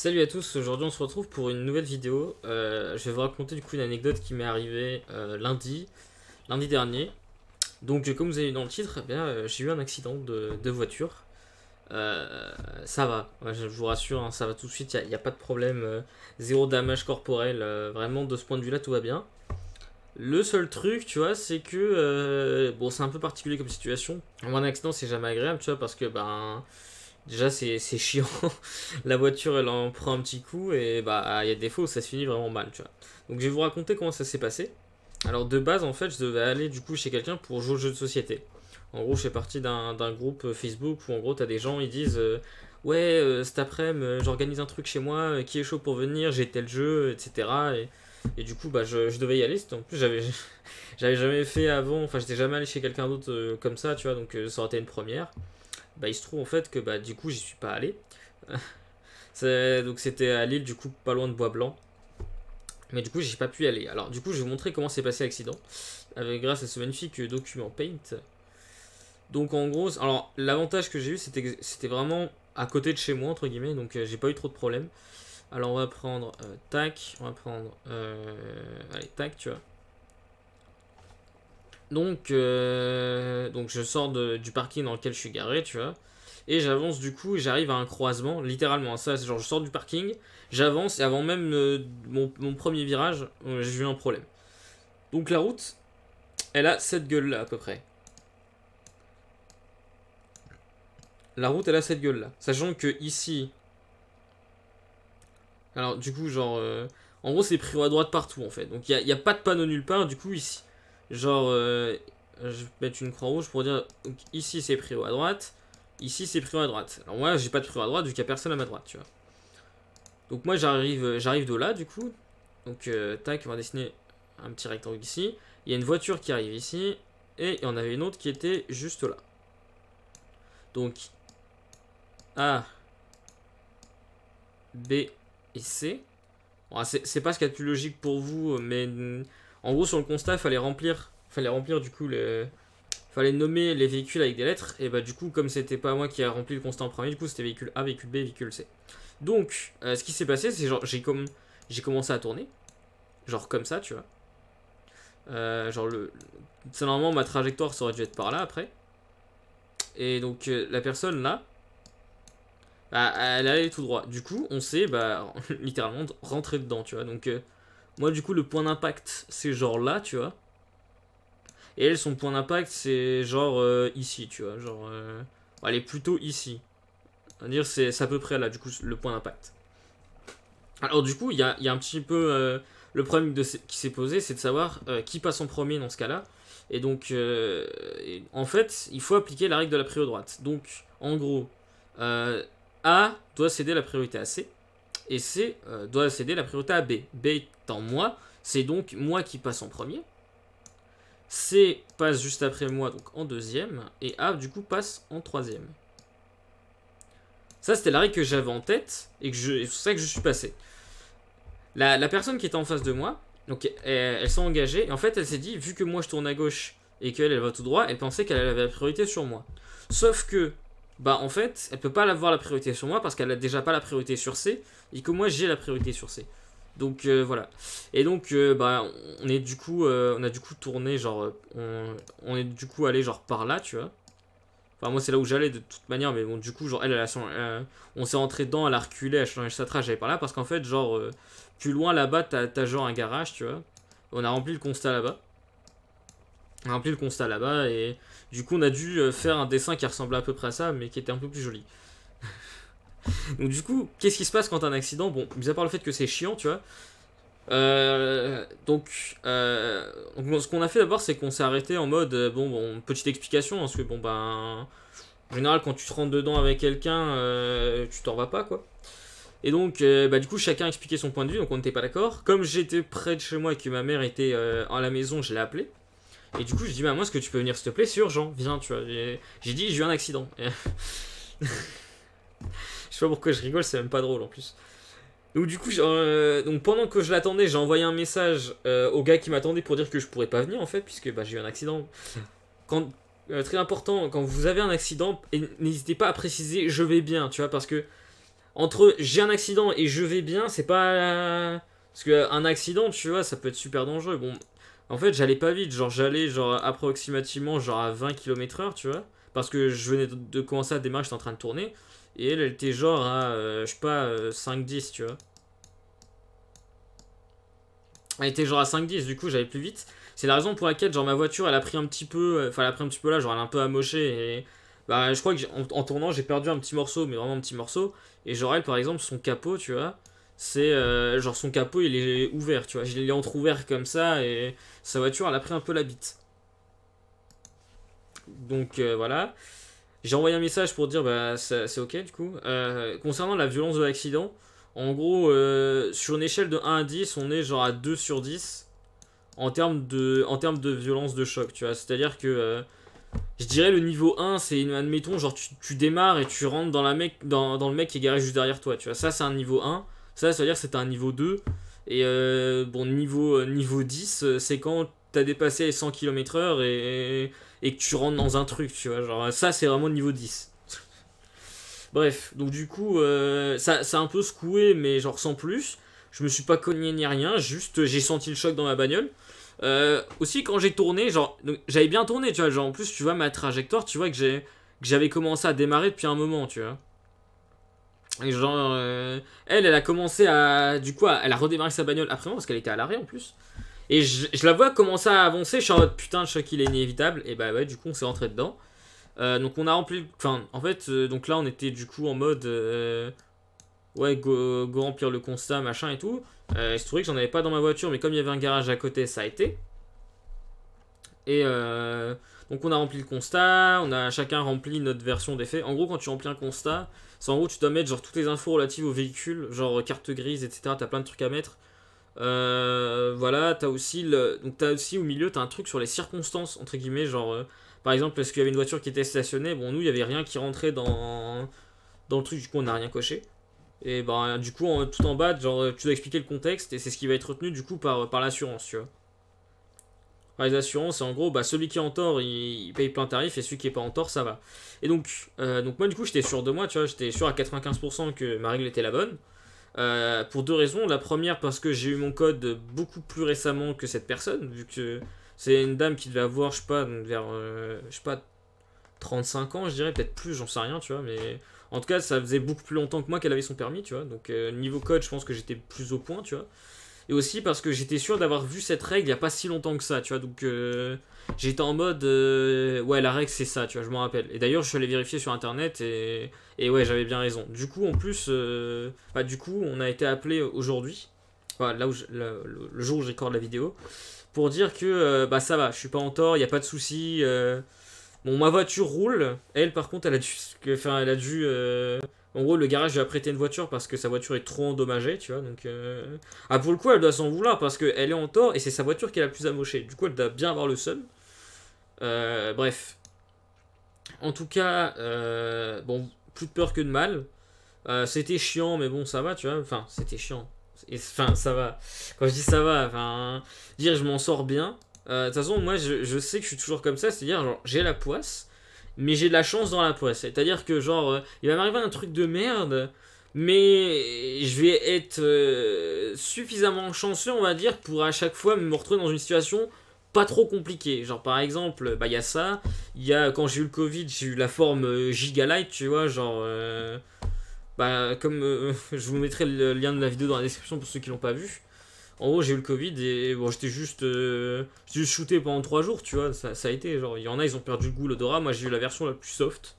Salut à tous, aujourd'hui on se retrouve pour une nouvelle vidéo. Euh, je vais vous raconter du coup une anecdote qui m'est arrivée euh, lundi, lundi dernier. Donc euh, comme vous avez vu dans le titre, eh j'ai eu un accident de, voiture. ça va, je vous rassure, hein, ça va tout de suite, il n'y a, pas de problème, zéro damage corporel, vraiment de ce point de vue là tout va bien. Le seul truc, tu vois, c'est que bon, c'est un peu particulier comme situation. Un accident, c'est jamais agréable, tu vois, parce que ben Déjà, c'est chiant. la voiture, elle en prend un petit coup et bah, il y a des fois où ça se finit vraiment mal, tu vois. Donc, je vais vous raconter comment ça s'est passé. Alors, de base, en fait, je devais aller du coup chez quelqu'un pour jouer au jeu de société. En gros, je fais partie d'un groupe euh, Facebook où en gros, t'as des gens, ils disent euh, Ouais, euh, cet après-midi, j'organise un truc chez moi, qui est chaud pour venir, j'ai tel jeu, etc. Et, du coup, bah, je, devais y aller. En plus, j'avais, j'avais jamais fait avant. Enfin, j'étais jamais allé chez quelqu'un d'autre comme ça, tu vois. Donc, ça aurait été une première bah, il se trouve en fait que bah, du coup, j'y suis pas allé. donc c'était à Lille, du coup, pas loin de Bois-Blanc. Mais du coup, j'ai pas pu y aller. Alors, du coup, je vais vous montrer comment s'est passé l'accident grâce à ce magnifique document Paint. Donc, en gros, alors l'avantage que j'ai eu, c'était c'était vraiment à côté de chez moi entre guillemets, donc euh, j'ai pas eu trop de problèmes. Alors, on va prendre euh, tac, on va prendre euh, allez tac, tu vois. Donc, euh, donc je sors du parking dans lequel je suis garé, tu vois. Et j'avance du coup, Et j'arrive à un croisement, littéralement. Ça, genre, je sors du parking, j'avance, et avant même euh, mon, premier virage, euh, j'ai eu un problème. Donc la route, elle a cette gueule-là à peu près. La route, elle a cette gueule-là. Sachant que ici... Alors du coup, genre... en gros, c'est pris à droite partout, en fait. Donc il n'y a, a pas de panneau nulle part, du coup, ici Genre, euh, je vais mettre une croix rouge pour dire ici c'est prio à droite, ici c'est prio à droite. Alors moi j'ai pas de prio à droite vu qu'il y a personne à ma droite, tu vois. Donc moi j'arrive euh, j'arrive de là du coup. Donc euh, tac, on va dessiner un petit rectangle ici. Il y a une voiture qui arrive ici et on avait une autre qui était juste là. Donc A, B et C. Bon, c'est pas ce qui y a plus logique pour vous, mais en gros, sur le constat, fallait remplir, fallait remplir du coup le, fallait nommer les véhicules avec des lettres. Et bah du coup, comme c'était pas moi qui a rempli le constat en premier, du coup c'était véhicule A, véhicule B, véhicule C. Donc, euh, ce qui s'est passé, c'est genre j'ai comme j'ai commencé à tourner, genre comme ça, tu vois. Euh, genre le, c'est normalement ma trajectoire ça aurait dû être par là après. Et donc euh, la personne là, bah, elle allait tout droit. Du coup, on s'est bah, littéralement rentré dedans, tu vois. Donc moi, du coup, le point d'impact, c'est genre là, tu vois. Et elle, son point d'impact, c'est genre euh, ici, tu vois. Genre, elle euh, est plutôt ici. dire, c'est à peu près là, du coup, le point d'impact. Alors, du coup, il y a, un petit peu euh, le problème qui s'est posé, c'est de savoir qui passe en premier dans ce cas-là. Et donc, en fait, il faut appliquer la règle de la priorité droite. Donc, en gros, A doit céder la priorité à C et C euh, doit céder la priorité à B. B étant moi, c'est donc moi qui passe en premier. C passe juste après moi, donc en deuxième, et A du coup passe en troisième. Ça, c'était la règle que j'avais en tête, et c'est pour ça que je suis passé. La, personne qui était en face de moi, donc elle, s'est engagée, et en fait, elle s'est dit, vu que moi je tourne à gauche et qu'elle, elle va tout droit, elle pensait qu'elle avait la priorité sur moi. Sauf que bah en fait, elle peut pas avoir la priorité sur moi parce qu'elle a déjà pas la priorité sur C et que moi j'ai la priorité sur C. Donc euh, voilà. Et donc euh, bah on est du coup euh, on a du coup tourné genre on, est du coup allé genre par là, tu vois. Enfin moi c'est là où j'allais de toute manière mais bon du coup genre elle, elle a, on s'est rentré dedans, elle a reculé, elle a changé sa trace, j'allais par là parce qu'en fait genre plus loin là-bas t'as genre un garage, tu vois. On a rempli le constat là-bas rempli le constat là-bas et du coup on a dû euh, faire un dessin qui ressemblait à peu près à ça mais qui était un peu plus joli. Donc du coup, qu'est-ce qui se passe quand un accident Bon, mis à part le fait que c'est chiant, tu vois. Euh, donc, euh, ce qu'on a fait d'abord, c'est qu'on s'est arrêté en mode bon, bon, petite explication, hein, parce que bon ben, en général, quand tu te rentres dedans avec quelqu'un, tu t'en vas pas quoi. Et donc, bah, du coup, chacun expliquait son point de vue, donc on n'était pas d'accord. Comme j'étais près de chez moi et que ma mère était à la maison, je l'ai appelé. Et du coup, je dis, bah, moi, est-ce que tu peux venir, s'il te plaît Sur Jean, viens, tu vois. J'ai dit, j'ai eu un accident. je sais pas pourquoi je rigole, c'est même pas drôle en plus. Donc, du coup, euh, donc pendant que je l'attendais, j'ai envoyé un message euh, au gars qui m'attendait pour dire que je pourrais pas venir en fait, puisque bah, j'ai eu un accident. Quand, euh, très important, quand vous avez un accident, n'hésitez pas à préciser je vais bien, tu vois, parce que entre j'ai un accident et je vais bien, c'est pas. Parce qu'un accident, tu vois, ça peut être super dangereux. Bon, en fait, j'allais pas vite, genre j'allais genre approximativement genre à 20 km/h, tu vois, parce que je venais de, commencer à démarrer, j'étais en train de tourner et elle elle était genre à euh, je sais pas 5 euh, 10, tu vois. Elle était genre à 5 10, du coup, j'allais plus vite. C'est la raison pour laquelle genre ma voiture, elle a pris un petit peu euh, enfin elle a pris un petit peu là, genre elle a un peu amoché et bah je crois que en tournant, j'ai perdu un petit morceau, mais vraiment un petit morceau et genre elle par exemple son capot, tu vois c'est euh, genre son capot il est ouvert, tu vois. Je l'ai entrouvert comme ça et sa voiture elle a pris un peu la bite. Donc euh, voilà. J'ai envoyé un message pour dire bah c'est ok du coup. Euh, concernant la violence de l'accident, en gros sur une échelle de 1 à 10, on est genre à 2 sur 10 en termes de, en de violence de choc, tu vois. C'est-à-dire que je dirais le niveau 1, c'est admettons genre tu, démarres et tu rentres dans, la mec, dans, dans le mec qui est garé juste derrière toi, tu vois. Ça c'est un niveau 1. Ça, ça veut dire que c'était un niveau 2. Et euh, bon, niveau, euh, niveau 10, euh, c'est quand t'as dépassé les 100 km/h et, que tu rentres dans un truc, tu vois. Genre, ça, c'est vraiment niveau 10. Bref, donc du coup, ça, ça a un peu secoué, mais genre sans plus. Je me suis pas cogné ni rien, juste j'ai senti le choc dans ma bagnole. aussi, quand j'ai tourné, genre, j'avais bien tourné, tu vois. Genre, en plus, tu vois ma trajectoire, tu vois que j'ai que j'avais commencé à démarrer depuis un moment, tu vois. Et genre, euh, elle, elle a commencé à. Du coup, elle a redémarré sa bagnole après parce qu'elle était à l'arrêt en plus. Et je, la vois commencer à avancer. Je suis en mode putain, je crois qu'il est inévitable. Et bah ouais, du coup, on s'est rentré dedans. Euh, donc on a rempli. Enfin, en fait, euh, donc là, on était du coup en mode. ouais, go, go, remplir le constat, machin et tout. il se trouvait que j'en avais pas dans ma voiture, mais comme il y avait un garage à côté, ça a été. Et euh, donc on a rempli le constat, on a chacun rempli notre version des faits. En gros, quand tu remplis un constat, c'est en gros tu dois mettre genre toutes les infos relatives au véhicule, genre euh, carte grise, etc. T'as plein de trucs à mettre. Euh, voilà, t'as aussi le, donc as aussi au milieu t'as un truc sur les circonstances entre guillemets, genre par exemple parce qu'il y avait une voiture qui était stationnée Bon nous il y avait rien qui rentrait dans dans le truc, du coup on n'a rien coché. Et ben du coup tout en bas genre tu dois expliquer le contexte et c'est ce qui va être retenu du coup par par l'assurance, tu vois les assurances. en gros, bah, celui qui est en tort, il, paye plein tarif et celui qui n'est pas en tort, ça va. Et donc, euh, donc moi, du coup, j'étais sûr de moi, tu vois, j'étais sûr à 95% que ma règle était la bonne. Euh, pour deux raisons. La première, parce que j'ai eu mon code beaucoup plus récemment que cette personne, vu que c'est une dame qui devait avoir, je sais pas, vers, euh, je sais pas, 35 ans, je dirais, peut-être plus, j'en sais rien, tu vois, mais en tout cas, ça faisait beaucoup plus longtemps que moi qu'elle avait son permis, tu vois. Donc, niveau code, je pense que j'étais plus au point, tu vois et aussi parce que j'étais sûr d'avoir vu cette règle il n'y a pas si longtemps que ça, tu vois. Donc euh, j'étais en mode, euh, ouais, la règle c'est ça, tu vois, je m'en rappelle. Et d'ailleurs, je suis allé vérifier sur internet et, et ouais, j'avais bien raison. Du coup, en plus, euh, bah, du coup, on a été appelé aujourd'hui, là où le, jour où je la vidéo, pour dire que bah ça va, je suis pas en tort, il n'y a pas de souci. Bon, ma voiture roule, elle par contre, elle a dû, enfin, elle a dû en gros, le garage lui a prêté une voiture parce que sa voiture est trop endommagée, tu vois. Donc, euh, Ah, pour le coup, elle doit s'en vouloir parce qu'elle est en tort et c'est sa voiture qui est la plus amochée. Du coup, elle doit bien avoir le seum. Euh, bref. En tout cas, euh, bon, plus de peur que de mal. c'était chiant, mais bon, ça va, tu vois. Enfin, c'était chiant. Enfin, ça va. Quand je dis ça va, enfin, dire je m'en sors bien. De toute façon, moi, je, je sais que je suis toujours comme ça, c'est-à-dire, j'ai la poisse mais j'ai de la chance dans la poisse. C'est-à-dire que, genre, euh, il va m'arriver un truc de merde, mais je vais être euh, suffisamment chanceux, on va dire, pour à chaque fois me retrouver dans une situation pas trop compliquée. Genre, par exemple, bah, il y a ça, il y a, quand j'ai eu le Covid, j'ai eu la forme euh, gigalight, tu vois, genre. bah, comme je vous mettrai le lien de la vidéo dans la description pour ceux qui l'ont pas vu. En gros, j'ai eu le Covid et bon, euh, j'étais juste, shooté pendant 3 jours, tu vois. Ça, a été, genre, il y en a, ils ont perdu le goût, l'odorat. Moi, j'ai eu la version la plus soft,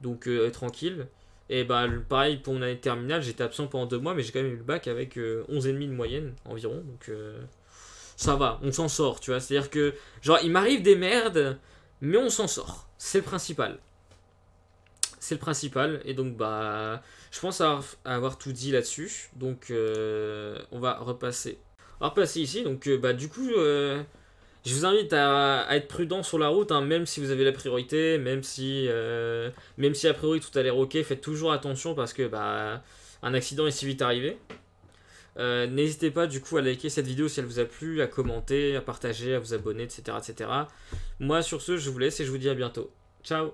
donc euh, tranquille. Et bah, pareil pour mon année terminale, j'étais absent pendant 2 mois, mais j'ai quand même eu le bac avec euh, et 11,5 de moyenne environ. Donc, ça va, on s'en sort, tu vois. C'est-à-dire que, genre, il m'arrive des merdes, mais on s'en sort. C'est le principal. C'est le principal. Et donc, bah, je pense avoir tout dit là-dessus. Donc, on va repasser alors repasser ici, donc euh, bah du coup, euh, je vous invite à, être prudent sur la route, hein, même si vous avez la priorité, même si, euh, même si a priori tout a l'air ok, faites toujours attention parce que bah un accident est si vite arrivé. N'hésitez pas du coup à liker cette vidéo si elle vous a plu, à commenter, à partager, à vous abonner, etc. etc. Moi sur ce, je vous laisse et je vous dis à bientôt. Ciao